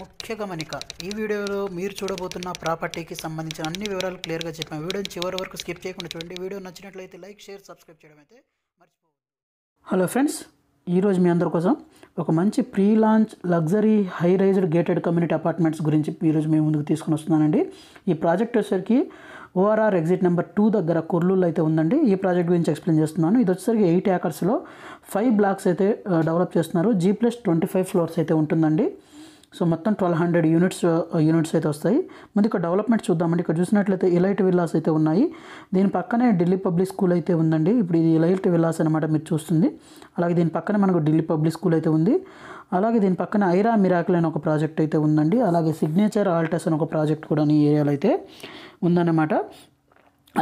ముఖ్య గమనిక ఈ వీడియోలో మీరు చూడబోతున్న ప్రాపర్టీకి సంబంధించిన అన్ని వివరాలు క్లియర్గా చెప్పాను వీడియోని చివరి వరకు స్కిప్ చేయకుండా చూడండి వీడియో నచ్చినట్లయితే లైక్ షేర్ సబ్స్క్రైబ్ చేయడం అయితే హలో ఫ్రెండ్స్ ఈరోజు మీ అందరి కోసం ఒక మంచి pre launch luxury high raised gated community apartments గురించి ఈరోజు మేము ముందుకు తీసుకుని వస్తున్నానండి ఈ ప్రాజెక్ట్ వచ్చేసరికి ఓఆర్ఆర్ ఎగ్జిట్ నెంబర్ టూ దగ్గర కొర్లూలు అయితే ఉందండి ఈ ప్రాజెక్ట్ గురించి ఎక్స్ప్లెయిన్ చేస్తున్నాను ఇది వచ్చేసరికి ఎయిట్ ఏకర్స్లో ఫైవ్ బ్లాక్స్ అయితే డెవలప్ చేస్తున్నారు G plus twenty five floors అయితే ఉంటుందండి సో మొత్తం ట్వెల్వ్ హండ్రెడ్ యూనిట్స్ యూనిట్స్ అయితే వస్తాయి ముందు ఇక్కడ డెవలప్మెంట్ చూద్దామండి ఇక్కడ చూసినట్లయితే ఇలైట్ విల్లాస్ అయితే ఉన్నాయి దీని పక్కనే ఢిల్లీ పబ్లిక్ స్కూల్ అయితే ఉందండి ఇప్పుడు ఇది ఇలైట్ విల్లాస్ అనమాట మీరు చూస్తుంది అలాగే దీని పక్కనే మనకు ఢిల్లీ పబ్లిక్ స్కూల్ అయితే ఉంది అలాగే దీని పక్కన ఐరా మిరాకిల్ అనే ఒక ప్రాజెక్ట్ అయితే ఉందండి అలాగే సిగ్నేచర్ ఆల్టర్స్ అనే ఒక ప్రాజెక్ట్ కూడా ఈ ఏరియాలో అయితే ఉందన్నమాట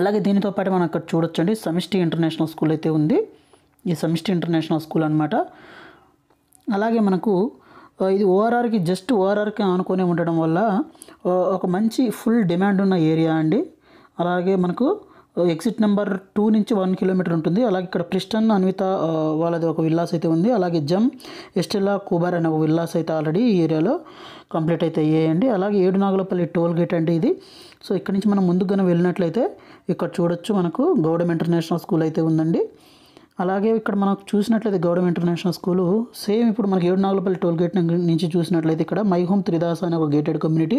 అలాగే దీనితో పాటు మనం అక్కడ చూడొచ్చండి సమిష్టి ఇంటర్నేషనల్ స్కూల్ అయితే ఉంది ఈ సమిష్టి ఇంటర్నేషనల్ స్కూల్ అనమాట అలాగే మనకు ఇది ఓఆర్ఆర్కి జస్ట్ ఓఆర్ఆర్కి ఆనుకొని ఉండడం వల్ల ఒక మంచి ఫుల్ డిమాండ్ ఉన్న ఏరియా అండి అలాగే మనకు ఎగ్జిట్ నెంబర్ టూ నుంచి వన్ కిలోమీటర్ ఉంటుంది అలాగే ఇక్కడ క్రిస్టన్ అన్విత వాళ్ళది ఒక విల్లాస్ అయితే ఉంది అలాగే జమ్ ఎస్టెల్లా కుబార్ అనే ఒక విల్లాస్ అయితే ఆల్రెడీ ఈ ఏరియాలో కంప్లీట్ అయితే అయ్యాయండి అలాగే ఏడు నాగులపల్లి టోల్ గేట్ అండి ఇది సో ఇక్కడ నుంచి మనం ముందుగానే వెళ్ళినట్లయితే ఇక్కడ చూడొచ్చు మనకు గవర్నమెంట్ ఇంటర్నేషనల్ స్కూల్ అయితే ఉందండి అలాగే ఇక్కడ మనం చూసినట్లయితే గౌడమ్ ఇంటర్నేషనల్ స్కూలు సేమ్ ఇప్పుడు మనకి ఏడు నాగులపల్లి టోల్ గేట్ నుంచి చూసినట్లయితే ఇక్కడ మై హోమ్ త్రిదాస్ అనే ఒక gated community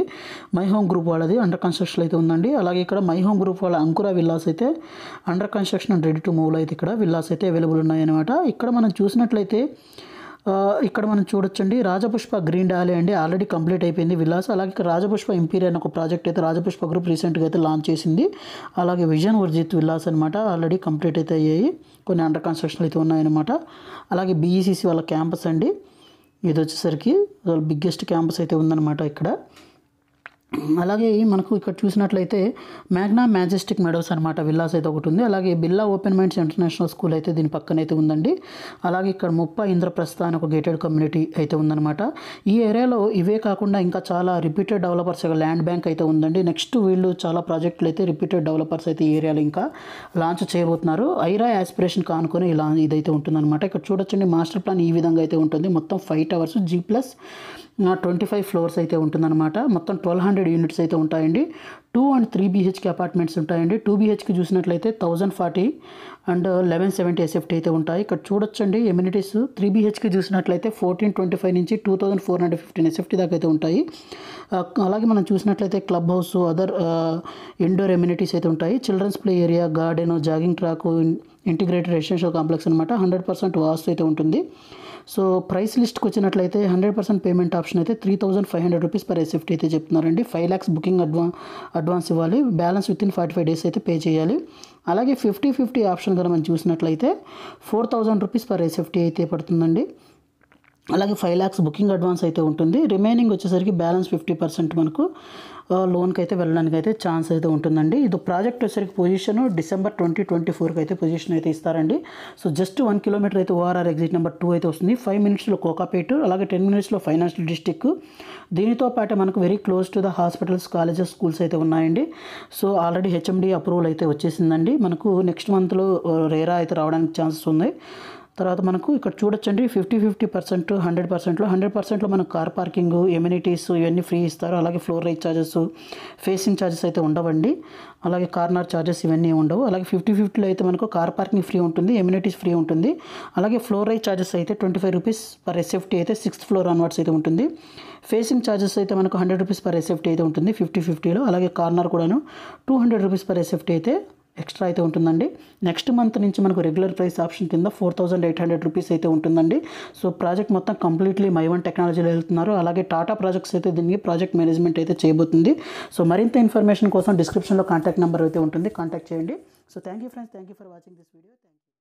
My Home group వాళ్ళది అండర్ కన్స్ట్రక్షన్ అయితే ఉందండి అలాగే ఇక్కడ మై హోమ్ గ్రూప్ వాళ్ళ అంకుర విల్లాస్ అయితే అండర్ కన్స్ట్రక్షన్ రెడీ టు మూవ్లో అయితే ఇక్కడ విల్లాస్ అయితే అవైలబుల్ ఉన్నాయన్నమాట ఇక్కడ మనం చూసినట్లయితే ఇక్కడ మనం చూడొచ్చండి రాజపుష్ప గ్రీన్ డాలే అండి ఆల్రెడీ కంప్లీట్ అయిపోయింది విలాస్ అలాగే రాజపుష్ప ఇంపీరియర్ అనే ఒక ప్రాజెక్ట్ అయితే రాజపుష్ప గ్రూప్ రీసెంట్గా అయితే లాంచ్ చేసింది అలాగే విజన్ వర్జిత్ విలాస్ అనమాట ఆల్రెడీ కంప్లీట్ అయితే అయ్యాయి కొన్ని అండర్ కన్స్ట్రక్షన్ అయితే ఉన్నాయన్నమాట అలాగే బీఈసీసీ వాళ్ళ క్యాంపస్ అండి ఇది వచ్చేసరికి బిగ్గెస్ట్ క్యాంపస్ అయితే ఉందన్నమాట ఇక్కడ అలాగే మనకు ఇక్కడ చూసినట్లయితే మ్యాగ్నా మ్యాజెస్టిక్ మెడోస్ అనమాట విల్లాస్ అయితే ఒకటి ఉంది అలాగే బిల్లా ఓపెన్ మైండ్స్ ఇంటర్నేషనల్ స్కూల్ అయితే దీని పక్కన అయితే ఉందండి అలాగే ఇక్కడ ముప్ప ఇంద్రప్రస్థ అని ఒక గేటెడ్ కమ్యూనిటీ అయితే ఉందన్నమాట ఈ ఏరియాలో ఇవే కాకుండా ఇంకా చాలా రిపీటెడ్ డెవలపర్స్ ల్యాండ్ బ్యాంక్ అయితే ఉందండి నెక్స్ట్ వీళ్ళు చాలా ప్రాజెక్టులు అయితే రిపీటెడ్ డెవలపర్స్ అయితే ఈ ఏరియాలో ఇంకా లాంచ్ చేయబోతున్నారు ఐరా యాస్పిరేషన్ కానుకొని ఇలా ఇదైతే ఉంటుందన్నమాట ఇక్కడ చూడొచ్చండి మాస్టర్ ప్లాన్ ఈ విధంగా అయితే ఉంటుంది మొత్తం five towers G plus twenty five floors అయితే ఉంటుందన్నమాట మొత్తం ట్వెల్వ్ హండ్రెడ్ యూనిట్స్ అయితే ఉంటాయండి two and three BHK apartments ఉంటాయండి టూ బీహెచ్కి చూసినట్లయితే thousand forty and eleven seventy SFT అయితే ఉంటాయి ఇక్కడ చూడొచ్చండి ఎమ్యూనిటీస్ త్రీ బీహెచ్కి చూసినట్లయితే ఫోర్టీన్ ట్వంటీ ఫైవ్ నుంచి two thousand four hundred fifteen SFT దాకా అయితే ఉంటాయి అలాగే మనం చూసినట్లయితే club house other indoor amenities అయితే ఉంటాయి children's play area garden jogging track integrated residential complex అనమాట హండ్రెడ్ పర్సెంట్ వాస్తు అయితే ఉంటుంది సో ప్రైస్ లిస్ట్కి వచ్చినట్లయితే హండ్రెడ్ పర్సెంట్ పేమెంట్ ఆప్షన్ అయితే three thousand five hundred rupees per SFT అయితే చెప్తున్నారండి ఫైవ్ ల్యాక్స్ బుకింగ్ అడ్వా అడ్వాన్స్ ఇవ్వాలి balance within forty five days అయితే పే చేయాలి అలాగే ఫిఫ్టీ ఫిఫ్టీ ఆప్షన్ కనుక మనం చూసినట్లయితే four thousand rupees per SFT అయితే పడుతుందండి అలాగే ఫైవ్ ల్యాక్స్ బుకింగ్ అడ్వాన్స్ అయితే ఉంటుంది రిమైనింగ్ వచ్చేసరికి బ్యాలెన్స్ ఫిఫ్టీ పర్సెంట్ మనకు లోన్కి అయితే వెళ్ళడానికి అయితే ఛాన్స్ అయితే ఉంటుందండి ఇది ప్రాజెక్ట్ వచ్చేసరికి పొజిషన్ డిసెంబర్ ట్వంటీ ట్వంటీ ఫోర్కి అయితే పొజిషన్ అయితే ఇస్తారండి సో జస్ట్ వన్ కిలోమీటర్ అయితే ఓఆర్ఆర్ ఎగ్జిట్ నెంబర్ టూ అయితే వస్తుంది ఫైవ్ మినిట్స్లో కోకాపేట అలాగే టెన్ మినిట్స్లో ఫైనాన్షియల్ డిస్టిక్ దీనితో పాటు మనకు very close to the hospitals colleges schools అయితే ఉన్నాయండి సో ఆల్రెడీ హెచ్ఎండి అప్రూవల్ అయితే వచ్చేసిందండి మనకు నెక్స్ట్ మంత్లో రేరా అయితే రావడానికి ఛాన్సెస్ ఉన్నాయి తర్వాత మనకు ఇక్కడ చూడొచ్చండి ఫిఫ్టీ ఫిఫ్టీ పర్సెంట్ హండ్రెడ్ పర్సెంట్లో హండ్రెడ్ పర్సెంట్లో మనకు కార్ పార్కింగ్ ఎమ్యూనిటీస్ ఇవన్నీ ఫ్రీ ఇస్తారు అలాగే floor right charges facing charges అయితే ఉండవండి అలాగే కార్నర్ ఛార్జెస్ ఇవన్నీ ఉండవు అలాగే ఫిఫ్టీ ఫిఫ్టీలో అయితే మనకు కార్ పార్కింగ్ ఫ్రీ ఉంటుంది ఎమ్యూనిటీస్ ఫ్రీ ఉంటుంది అలాగే ఫ్లోర్ రైట్ ఛార్జెస్ అయితే twenty five rupees per SFT అయితే సిక్స్త్ ఫ్లోర్ అన్వర్డ్స్ అయితే ఉంటుంది ఫేసింగ్ ఛార్జెస్ అయితే మనకు హండ్రెడ్ రూపీస్ పర్ ఎస్ఎఫ్టీ అయితే ఉంటుంది ఫిఫ్టీ ఫిఫ్టీలో అలాగే కార్నర్ కూడాను two hundred rupees per SFT అయితే ఎక్స్ట్రా అయితే ఉంటుందండి నెక్స్ట్ మంత్ నుంచి మనకు రెగ్యులర్ ప్రైస్ ఆప్షన్ కింద four thousand eight hundred rupees అయితే ఉంటుందండి సో ప్రాజెక్ట్ మొత్తం కంప్లీట్లీ మైవన్ టెక్నాలజీలో వెళ్తున్నారు అలాగే టాటా ప్రాజెక్ట్స్ అయితే దీనికి ప్రాజెక్ట్ మేనేజ్మెంట్ అయితే చేయబోతుంది సో మరింత ఇన్ఫర్మేషన్ కోసం డిస్క్రిప్షన్లో కాంటాక్ట్ నెంబర్ అయితే ఉంటుంది కాంటాక్ట్ చేయండి so thank you friends thank you for watching this video